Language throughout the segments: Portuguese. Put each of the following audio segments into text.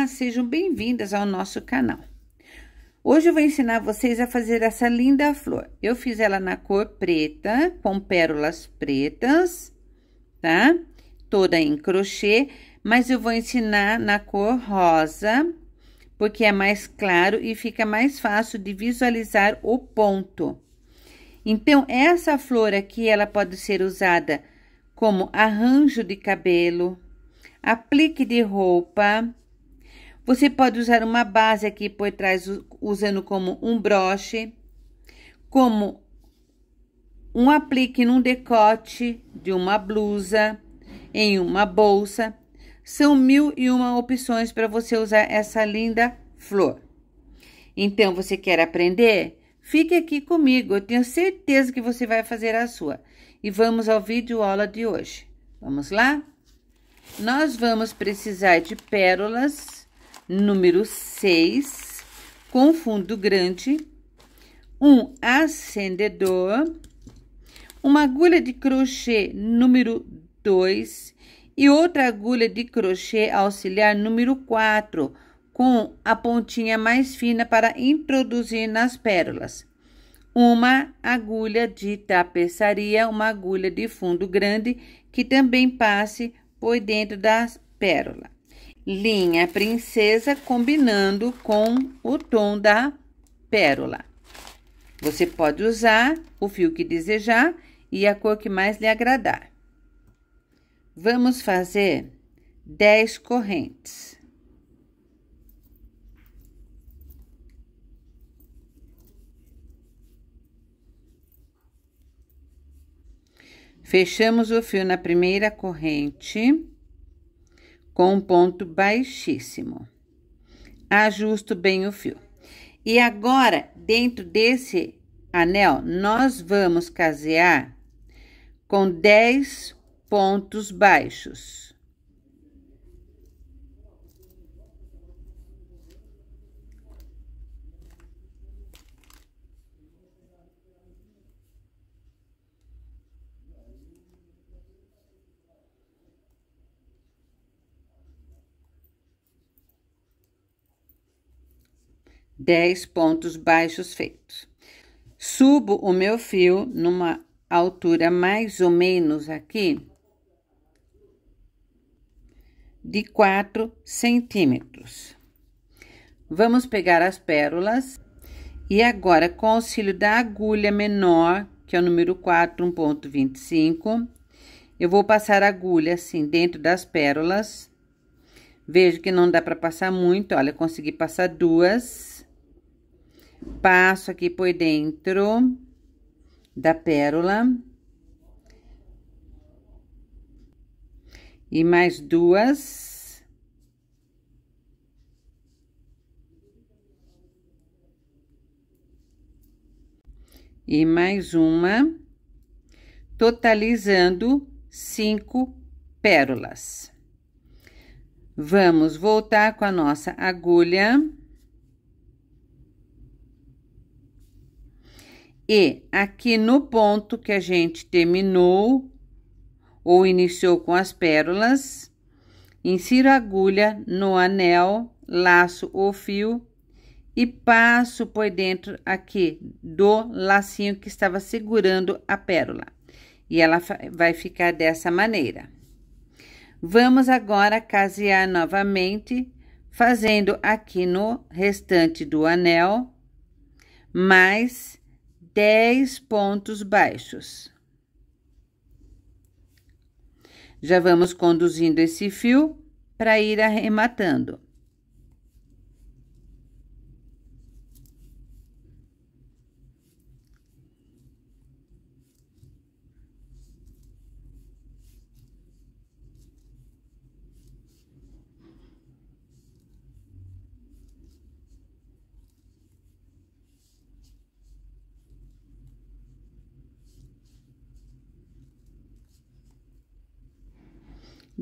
Olá, sejam bem-vindas ao nosso canal. Hoje eu vou ensinar vocês a fazer essa linda flor. Eu fiz ela na cor preta, com pérolas pretas, tá? Toda em crochê, mas eu vou ensinar na cor rosa, porque é mais claro e fica mais fácil de visualizar o ponto. Então, essa flor aqui, ela pode ser usada como arranjo de cabelo, aplique de roupa, você pode usar uma base aqui por trás, usando como um broche, como um aplique num decote de uma blusa, em uma bolsa. São mil e uma opções para você usar essa linda flor. Então, você quer aprender? Fique aqui comigo, eu tenho certeza que você vai fazer a sua. E vamos ao vídeo aula de hoje. Vamos lá? Nós vamos precisar de pérolas número 6, com fundo grande, um acendedor, uma agulha de crochê número 2 e outra agulha de crochê auxiliar número 4, com a pontinha mais fina para introduzir nas pérolas. Uma agulha de tapeçaria, uma agulha de fundo grande que também passe por dentro da pérola linha princesa combinando com o tom da pérola. Você pode usar o fio que desejar e a cor que mais lhe agradar. Vamos fazer 10 correntes. Fechamos o fio na primeira corrente com um ponto baixíssimo. Ajusto bem o fio. E agora, dentro desse anel, nós vamos casear com 10 pontos baixos. 10 pontos baixos feitos. Subo o meu fio numa altura mais ou menos aqui de 4 centímetros. Vamos pegar as pérolas e agora com o auxílio da agulha menor, que é o número 4, 1.25, eu vou passar a agulha assim dentro das pérolas. Vejo que não dá para passar muito, olha, consegui passar duas. Passo aqui por dentro da pérola. E mais duas. E mais uma, totalizando cinco pérolas. Vamos voltar com a nossa agulha. E aqui no ponto que a gente terminou ou iniciou com as pérolas, insiro a agulha no anel, laço o fio e passo por dentro aqui do lacinho que estava segurando a pérola. E ela vai ficar dessa maneira. Vamos agora casear novamente, fazendo aqui no restante do anel, mais 10 pontos baixos. Já vamos conduzindo esse fio para ir arrematando.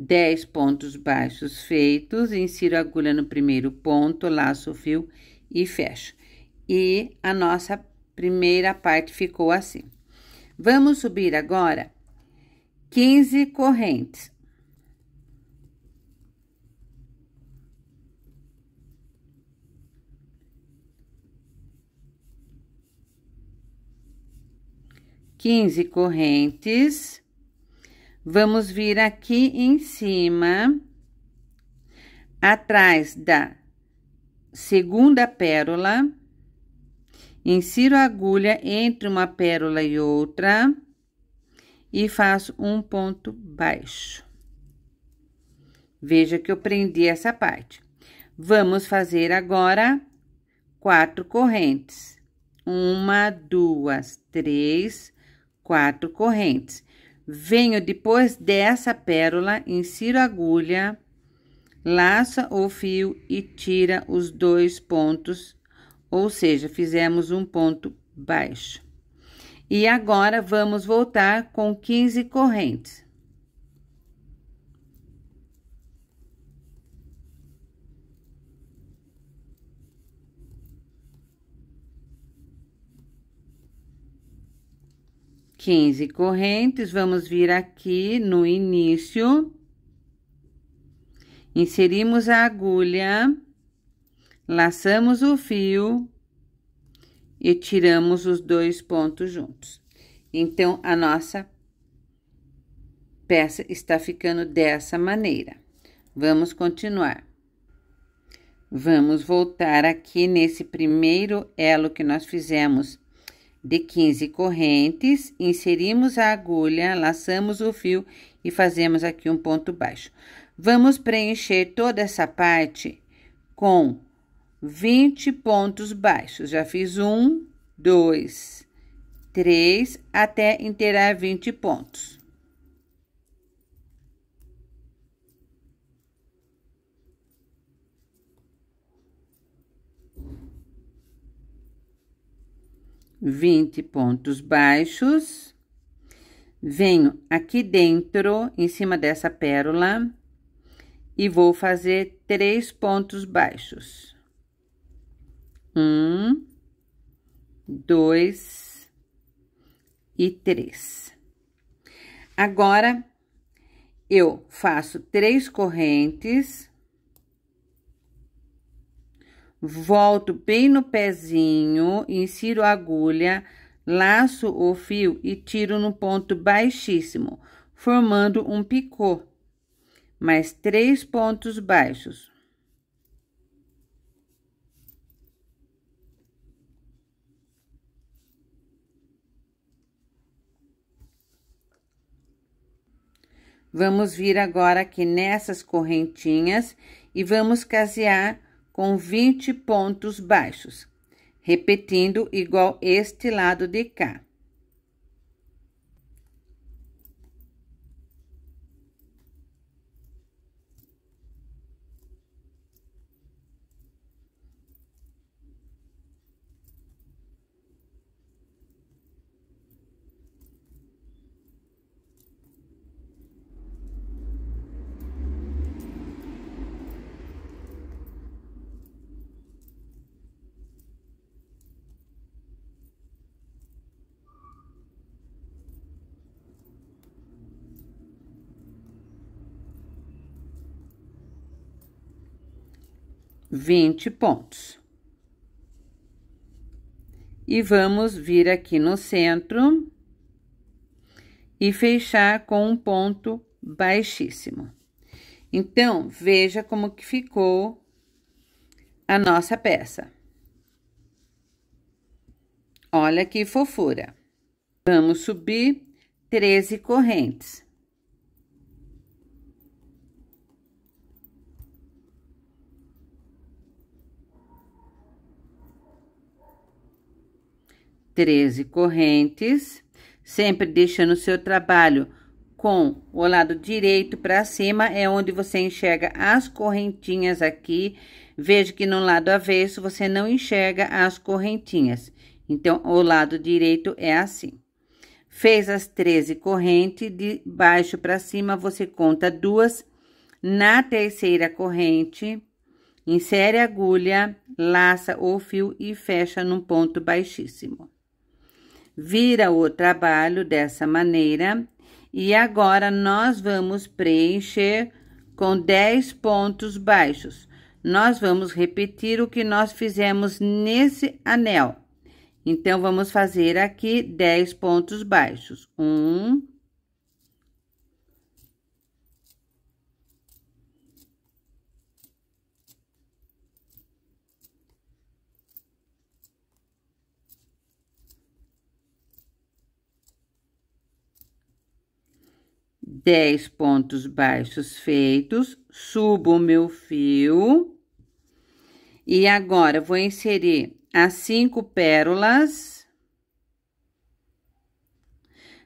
10 pontos baixos feitos, insiro a agulha no primeiro ponto, laço o fio e fecho. E a nossa primeira parte ficou assim. Vamos subir agora 15 correntes. Quinze correntes. Vamos vir aqui em cima, atrás da segunda pérola, insiro a agulha entre uma pérola e outra e faço um ponto baixo. Veja que eu prendi essa parte. Vamos fazer agora quatro correntes. Uma, duas, três, quatro correntes. Venho depois dessa pérola, insiro a agulha, laça o fio e tira os dois pontos, ou seja, fizemos um ponto baixo. E agora, vamos voltar com 15 correntes. 15 correntes, vamos vir aqui no início, inserimos a agulha, laçamos o fio e tiramos os dois pontos juntos. Então, a nossa peça está ficando dessa maneira. Vamos continuar. Vamos voltar aqui nesse primeiro elo que nós fizemos de 15 correntes, inserimos a agulha, laçamos o fio e fazemos aqui um ponto baixo. Vamos preencher toda essa parte com 20 pontos baixos. Já fiz um, dois, três, até inteirar 20 pontos. 20 pontos baixos. Venho aqui dentro, em cima dessa pérola, e vou fazer três pontos baixos. Um, dois e três. Agora, eu faço três correntes volto bem no pezinho, insiro a agulha, laço o fio e tiro no ponto baixíssimo, formando um picô, mais três pontos baixos. Vamos vir agora aqui nessas correntinhas e vamos casear com 20 pontos baixos, repetindo igual este lado de cá. 20 pontos. E vamos vir aqui no centro e fechar com um ponto baixíssimo. Então, veja como que ficou a nossa peça. Olha que fofura. Vamos subir 13 correntes. 13 correntes, sempre deixando o seu trabalho com o lado direito para cima, é onde você enxerga as correntinhas aqui. Veja que no lado avesso você não enxerga as correntinhas. Então, o lado direito é assim. Fez as 13 correntes, de baixo para cima você conta duas. Na terceira corrente, insere a agulha, laça o fio e fecha num ponto baixíssimo vira o trabalho dessa maneira e agora nós vamos preencher com 10 pontos baixos. Nós vamos repetir o que nós fizemos nesse anel. Então, vamos fazer aqui 10 pontos baixos. Um, 10 pontos baixos feitos, subo o meu fio. E agora, vou inserir as cinco pérolas.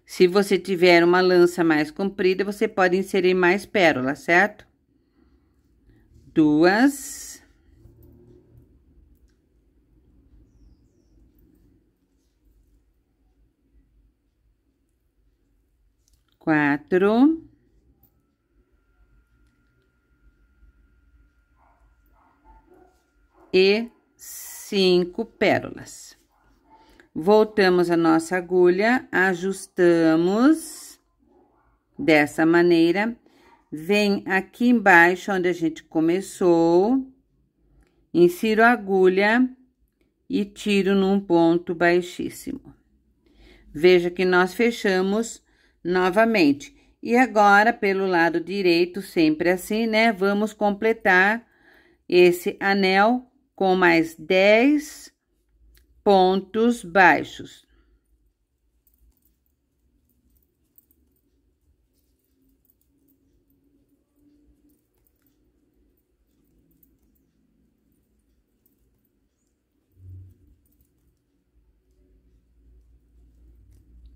Se você tiver uma lança mais comprida, você pode inserir mais pérolas, certo? Duas. quatro, e cinco pérolas. Voltamos a nossa agulha, ajustamos dessa maneira. Vem aqui embaixo onde a gente começou, insiro a agulha e tiro num ponto baixíssimo. Veja que nós fechamos novamente. E agora, pelo lado direito, sempre assim, né? Vamos completar esse anel com mais 10 pontos baixos.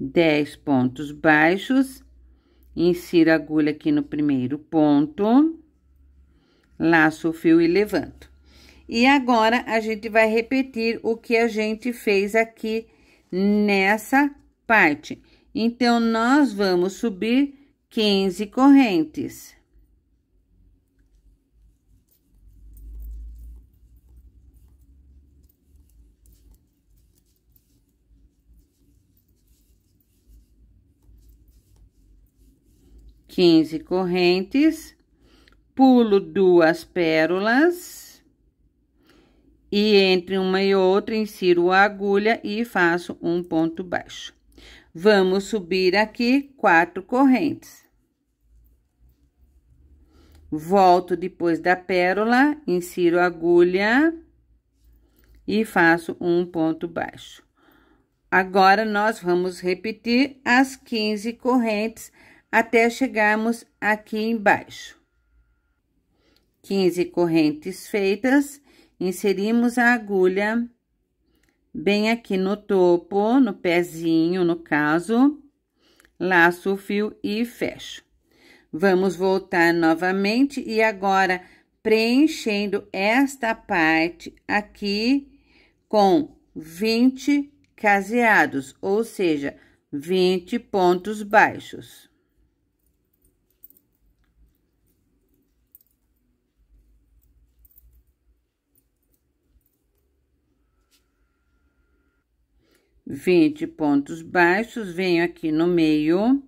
10 pontos baixos, insiro a agulha aqui no primeiro ponto, laço o fio e levanto. E agora, a gente vai repetir o que a gente fez aqui nessa parte. Então, nós vamos subir 15 correntes. 15 correntes, pulo duas pérolas e entre uma e outra insiro a agulha e faço um ponto baixo. Vamos subir aqui quatro correntes. Volto depois da pérola, insiro a agulha e faço um ponto baixo. Agora, nós vamos repetir as 15 correntes até chegarmos aqui embaixo. 15 correntes feitas, inserimos a agulha bem aqui no topo, no pezinho, no caso, laço o fio e fecho. Vamos voltar novamente e agora preenchendo esta parte aqui com 20 caseados, ou seja, 20 pontos baixos. 20 pontos baixos, venho aqui no meio,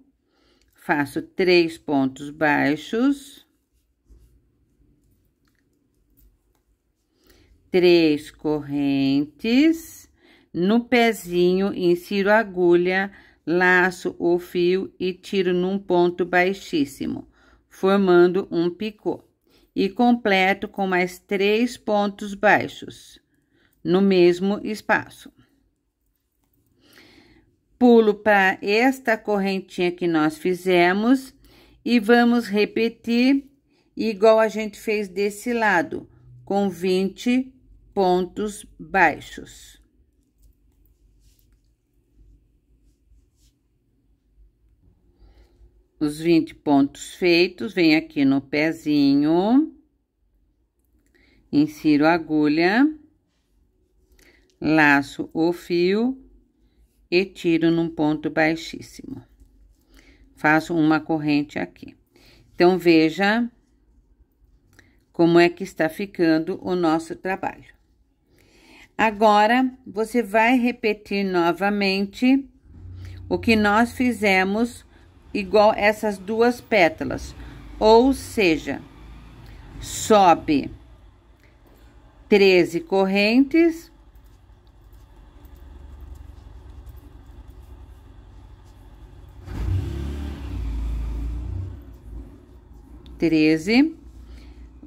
faço três pontos baixos, três correntes, no pezinho insiro a agulha, laço o fio e tiro num ponto baixíssimo, formando um picô, e completo com mais três pontos baixos no mesmo espaço pulo para esta correntinha que nós fizemos e vamos repetir igual a gente fez desse lado, com 20 pontos baixos. Os 20 pontos feitos, vem aqui no pezinho, insiro a agulha, laço o fio e tiro num ponto baixíssimo. Faço uma corrente aqui. Então, veja como é que está ficando o nosso trabalho. Agora, você vai repetir novamente o que nós fizemos igual essas duas pétalas. Ou seja, sobe 13 correntes, 13.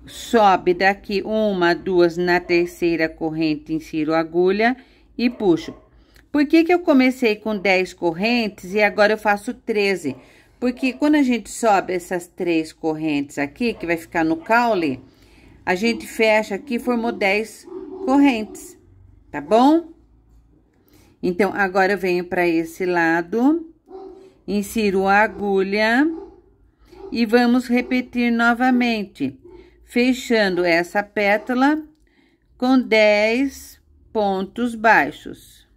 Sobe daqui uma, duas na terceira corrente, insiro agulha e puxo. Por que que eu comecei com 10 correntes e agora eu faço 13? Porque quando a gente sobe essas três correntes aqui, que vai ficar no caule, a gente fecha aqui, formou 10 correntes, tá bom? Então, agora eu venho para esse lado, insiro a agulha e vamos repetir novamente, fechando essa pétala com 10 pontos baixos.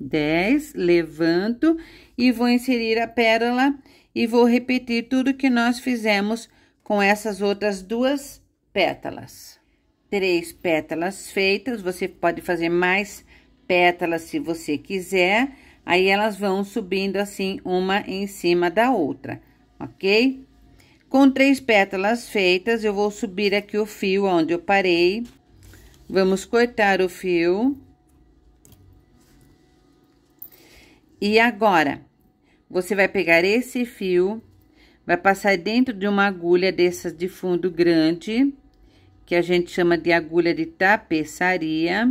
Dez, levanto e vou inserir a pérola e vou repetir tudo que nós fizemos com essas outras duas pétalas. Três pétalas feitas, você pode fazer mais pétalas se você quiser. Aí, elas vão subindo assim, uma em cima da outra, ok? Com três pétalas feitas, eu vou subir aqui o fio onde eu parei. Vamos cortar o fio. E agora, você vai pegar esse fio Vai passar dentro de uma agulha dessas de fundo grande, que a gente chama de agulha de tapeçaria.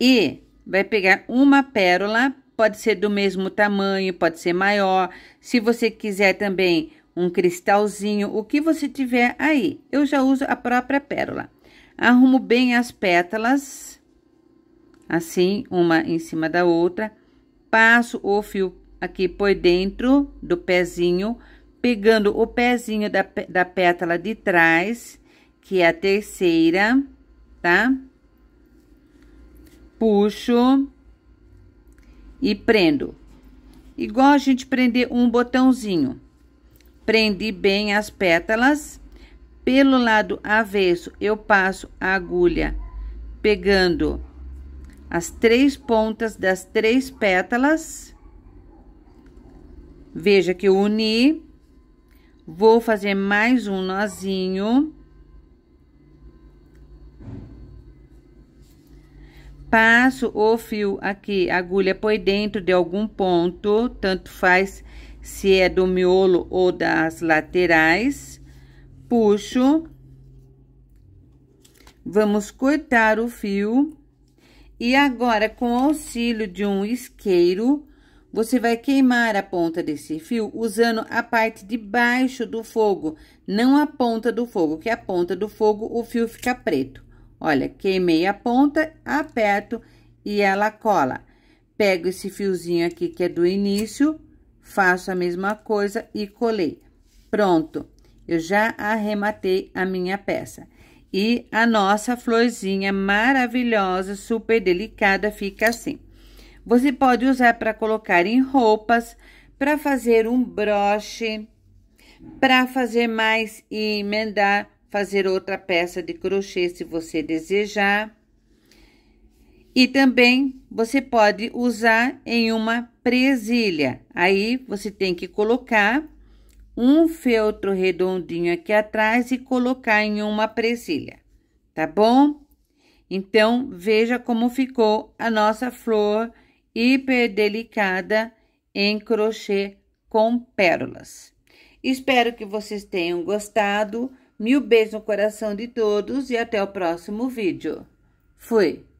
E vai pegar uma pérola, pode ser do mesmo tamanho, pode ser maior. Se você quiser também um cristalzinho, o que você tiver aí. Eu já uso a própria pérola. Arrumo bem as pétalas, assim, uma em cima da outra passo o fio aqui por dentro do pezinho, pegando o pezinho da, da pétala de trás, que é a terceira, tá? Puxo e prendo. Igual a gente prender um botãozinho. Prendi bem as pétalas. Pelo lado avesso, eu passo a agulha pegando as três pontas das três pétalas. Veja que eu uni. Vou fazer mais um nozinho. Passo o fio aqui, agulha por dentro de algum ponto, tanto faz se é do miolo ou das laterais. Puxo. Vamos cortar o fio. E agora, com auxílio de um isqueiro, você vai queimar a ponta desse fio usando a parte de baixo do fogo, não a ponta do fogo, que a ponta do fogo o fio fica preto. Olha, queimei a ponta, aperto e ela cola. Pego esse fiozinho aqui que é do início, faço a mesma coisa e colei. Pronto, eu já arrematei a minha peça. E a nossa florzinha maravilhosa, super delicada, fica assim. Você pode usar para colocar em roupas, para fazer um broche, para fazer mais e emendar, fazer outra peça de crochê se você desejar. E também você pode usar em uma presilha. Aí você tem que colocar um feltro redondinho aqui atrás e colocar em uma presilha, tá bom? Então, veja como ficou a nossa flor hiper delicada em crochê com pérolas. Espero que vocês tenham gostado. Mil beijos no coração de todos e até o próximo vídeo. Fui!